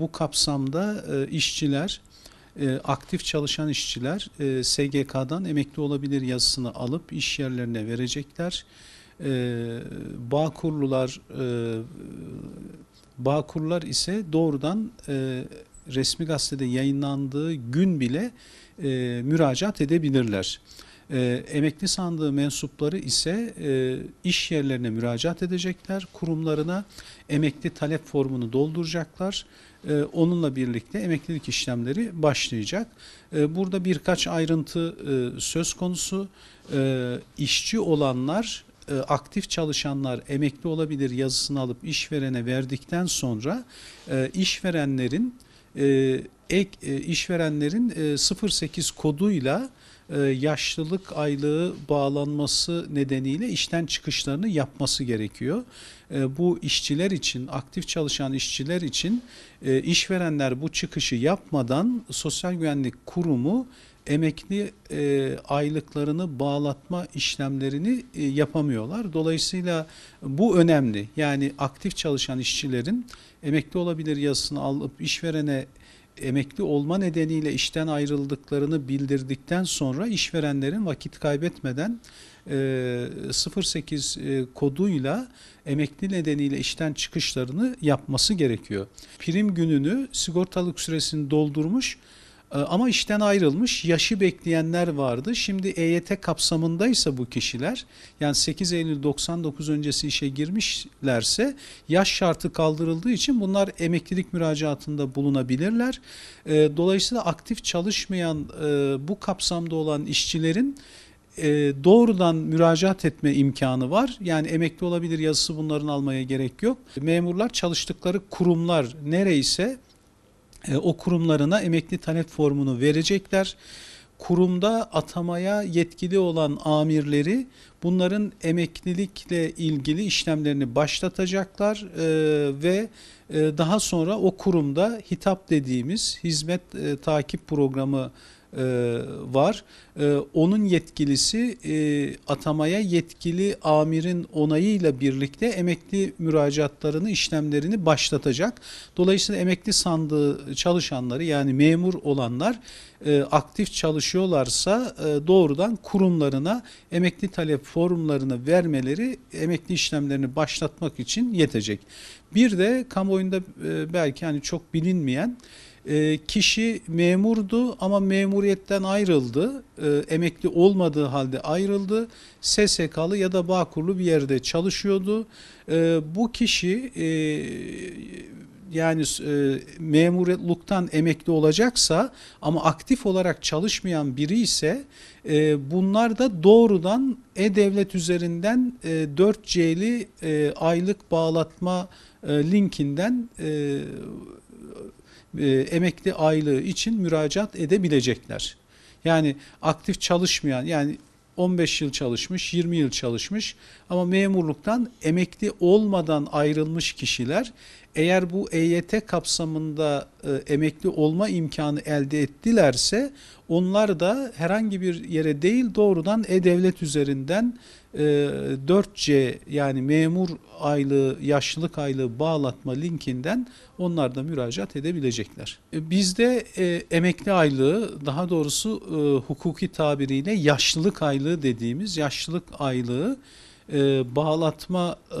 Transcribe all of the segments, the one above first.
Bu kapsamda e, işçiler, e, aktif çalışan işçiler e, SGK'dan emekli olabilir yazısını alıp iş yerlerine verecekler. E, Bağkurlular e, Bağkurlar ise doğrudan e, resmi gazetede yayınlandığı gün bile e, müracaat edebilirler. E, emekli sandığı mensupları ise e, iş yerlerine müracaat edecekler, kurumlarına emekli talep formunu dolduracaklar. E, onunla birlikte emeklilik işlemleri başlayacak. E, burada birkaç ayrıntı e, söz konusu. E, işçi olanlar e, aktif çalışanlar emekli olabilir yazısını alıp işverene verdikten sonra e, işverenlerin e, ek işverenlerin 08 koduyla e, yaşlılık aylığı bağlanması nedeniyle işten çıkışlarını yapması gerekiyor. E, bu işçiler için, aktif çalışan işçiler için e, işverenler bu çıkışı yapmadan Sosyal Güvenlik Kurumu emekli aylıklarını bağlatma işlemlerini yapamıyorlar. Dolayısıyla bu önemli. Yani aktif çalışan işçilerin emekli olabilir yazısını alıp işverene emekli olma nedeniyle işten ayrıldıklarını bildirdikten sonra işverenlerin vakit kaybetmeden 08 koduyla emekli nedeniyle işten çıkışlarını yapması gerekiyor. Prim gününü sigortalık süresini doldurmuş ee, ama işten ayrılmış yaşı bekleyenler vardı. Şimdi EYT kapsamındaysa bu kişiler yani 8 Eylül 99 öncesi işe girmişlerse yaş şartı kaldırıldığı için bunlar emeklilik müracaatında bulunabilirler. Ee, dolayısıyla aktif çalışmayan e, bu kapsamda olan işçilerin e, doğrudan müracaat etme imkanı var. Yani emekli olabilir yazısı bunların almaya gerek yok. Memurlar çalıştıkları kurumlar nereyse e, o kurumlarına emekli talep formunu verecekler. Kurumda atamaya yetkili olan amirleri bunların emeklilikle ilgili işlemlerini başlatacaklar e, ve e, daha sonra o kurumda hitap dediğimiz hizmet takip programı e, var. E, onun yetkilisi e, atamaya yetkili amirin onayıyla birlikte emekli müracaatlarını, işlemlerini başlatacak. Dolayısıyla emekli sandığı çalışanları yani memur olanlar e, aktif çalışıyorlarsa e, doğrudan kurumlarına emekli talep formlarını vermeleri emekli işlemlerini başlatmak için yetecek. Bir de kamuoyunda e, belki hani çok bilinmeyen ee, kişi memurdu ama memuriyetten ayrıldı. Ee, emekli olmadığı halde ayrıldı. SSK'lı ya da Bağkurlu bir yerde çalışıyordu. Ee, bu kişi e, yani e, memurluktan emekli olacaksa ama aktif olarak çalışmayan biri ise e, bunlar da doğrudan e-devlet üzerinden 4C'li e, aylık bağlatma linkinden e, e, emekli aylığı için müracaat edebilecekler. Yani aktif çalışmayan yani 15 yıl çalışmış, 20 yıl çalışmış ama memurluktan emekli olmadan ayrılmış kişiler eğer bu EYT kapsamında e, emekli olma imkanı elde ettilerse onlar da herhangi bir yere değil doğrudan E-Devlet üzerinden e, 4C yani memur aylığı, yaşlılık aylığı bağlatma linkinden onlar da müracaat edebilecekler. E, bizde e, emekli aylığı daha doğrusu e, hukuki tabiriyle yaşlılık aylığı dediğimiz yaşlılık aylığı e, bağlatma e,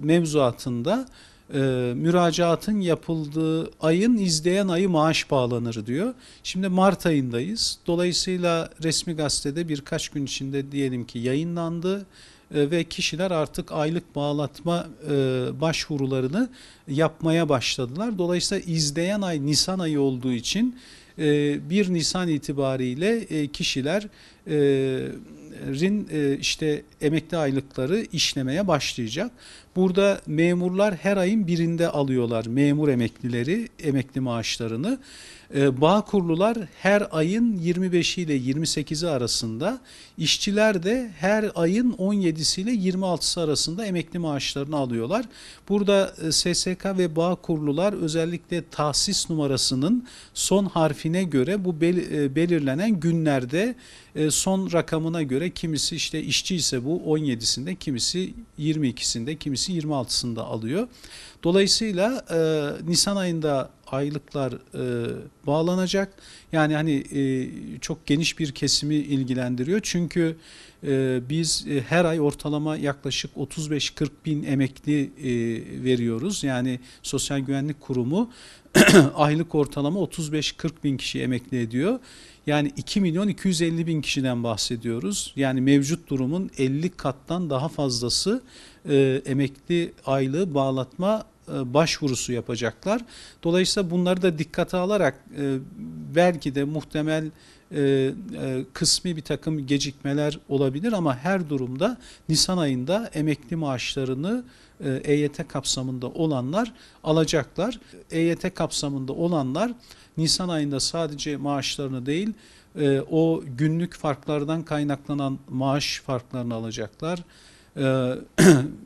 mevzuatında e, müracaatın yapıldığı ayın izleyen ayı maaş bağlanır diyor. Şimdi Mart ayındayız. Dolayısıyla resmi gazetede birkaç gün içinde diyelim ki yayınlandı e, ve kişiler artık aylık bağlatma e, başvurularını yapmaya başladılar. Dolayısıyla izleyen ay Nisan ayı olduğu için 1 e, Nisan itibariyle e, kişiler rin işte emekli aylıkları işlemeye başlayacak. Burada memurlar her ayın birinde alıyorlar memur emeklileri, emekli maaşlarını. Bağkurlular her ayın 25'i ile 28'i arasında, işçiler de her ayın 17'si ile 26'sı arasında emekli maaşlarını alıyorlar. Burada SSK ve Bağkurlular özellikle tahsis numarasının son harfine göre bu belirlenen günlerde e, son rakamına göre kimisi işte işçi ise bu 17'sinde, kimisi 22'sinde, kimisi 26'sında alıyor. Dolayısıyla e, Nisan ayında aylıklar e, bağlanacak. Yani hani e, çok geniş bir kesimi ilgilendiriyor. Çünkü e, biz e, her ay ortalama yaklaşık 35-40 bin emekli e, veriyoruz. Yani Sosyal Güvenlik Kurumu aylık ortalama 35-40 bin kişi emekli ediyor. Yani 2 milyon 250 bin kişiden bahsediyoruz. Yani mevcut durumun 50 kattan daha fazlası e, emekli aylığı bağlatma e, başvurusu yapacaklar. Dolayısıyla bunları da dikkate alarak e, belki de muhtemel e, kısmi bir takım gecikmeler olabilir ama her durumda Nisan ayında emekli maaşlarını EYT kapsamında olanlar alacaklar. EYT kapsamında olanlar Nisan ayında sadece maaşlarını değil o günlük farklardan kaynaklanan maaş farklarını alacaklar.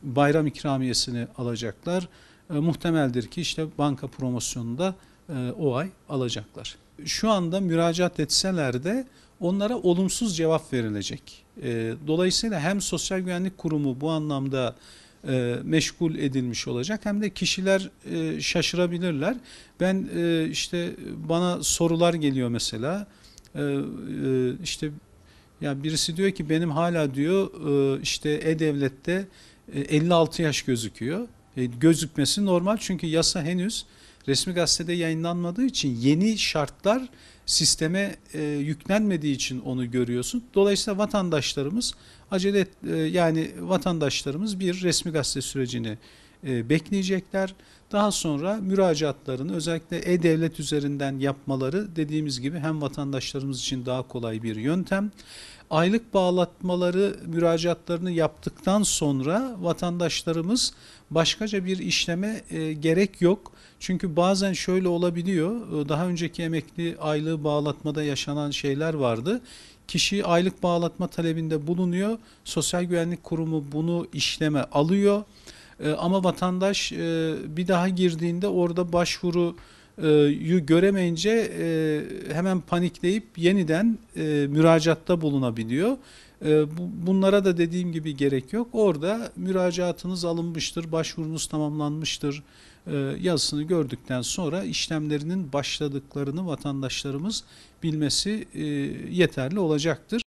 Bayram ikramiyesini alacaklar e, muhtemeldir ki işte banka promosyonunda e, o ay alacaklar. Şu anda müracaat etseler de onlara olumsuz cevap verilecek. E, dolayısıyla hem Sosyal Güvenlik Kurumu bu anlamda e, meşgul edilmiş olacak hem de kişiler e, şaşırabilirler. Ben e, işte bana sorular geliyor mesela e, e, işte ya birisi diyor ki benim hala diyor e, işte e-devlette 56 e, yaş gözüküyor. E, gözükmesi normal. Çünkü yasa henüz resmi gazetede yayınlanmadığı için yeni şartlar sisteme e, yüklenmediği için onu görüyorsun. Dolayısıyla vatandaşlarımız acele et, e, yani vatandaşlarımız bir resmi gazete sürecini e, bekleyecekler. Daha sonra müracaatlarını özellikle e-devlet üzerinden yapmaları dediğimiz gibi hem vatandaşlarımız için daha kolay bir yöntem. Aylık bağlatmaları müracaatlarını yaptıktan sonra vatandaşlarımız başkaca bir işleme e, gerek yok. Çünkü bazen şöyle olabiliyor. E, daha önceki emekli aylığı bağlatmada yaşanan şeyler vardı kişi aylık bağlatma talebinde bulunuyor. Sosyal Güvenlik Kurumu bunu işleme alıyor. Ee, ama vatandaş e, bir daha girdiğinde orada başvuru e, yu göremeyince e, hemen panikleyip yeniden müracatta bulunabiliyor. bunlara da dediğim gibi gerek yok. Orada müracaatınız alınmıştır, başvurunuz tamamlanmıştır yazısını gördükten sonra işlemlerinin başladıklarını vatandaşlarımız bilmesi yeterli olacaktır.